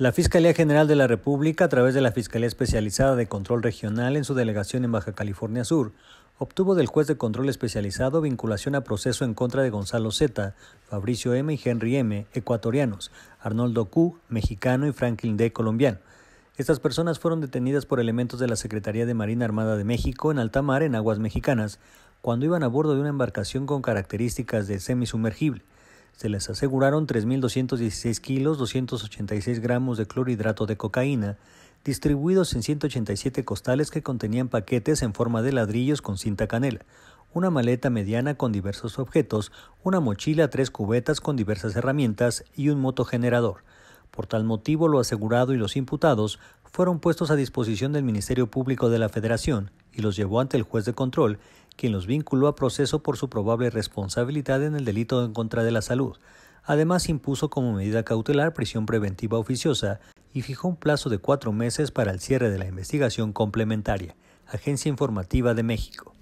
La Fiscalía General de la República, a través de la Fiscalía Especializada de Control Regional en su delegación en Baja California Sur, obtuvo del juez de control especializado vinculación a proceso en contra de Gonzalo Z, Fabricio M y Henry M, ecuatorianos, Arnoldo Q, mexicano y Franklin D, colombiano. Estas personas fueron detenidas por elementos de la Secretaría de Marina Armada de México en alta mar en aguas mexicanas, cuando iban a bordo de una embarcación con características de semisumergible. Se les aseguraron 3.216 kilos 286 gramos de clorhidrato de cocaína, distribuidos en 187 costales que contenían paquetes en forma de ladrillos con cinta canela, una maleta mediana con diversos objetos, una mochila, tres cubetas con diversas herramientas y un motogenerador. Por tal motivo, lo asegurado y los imputados fueron puestos a disposición del Ministerio Público de la Federación y los llevó ante el juez de control, quien los vinculó a proceso por su probable responsabilidad en el delito en contra de la salud. Además, impuso como medida cautelar prisión preventiva oficiosa y fijó un plazo de cuatro meses para el cierre de la investigación complementaria. Agencia Informativa de México.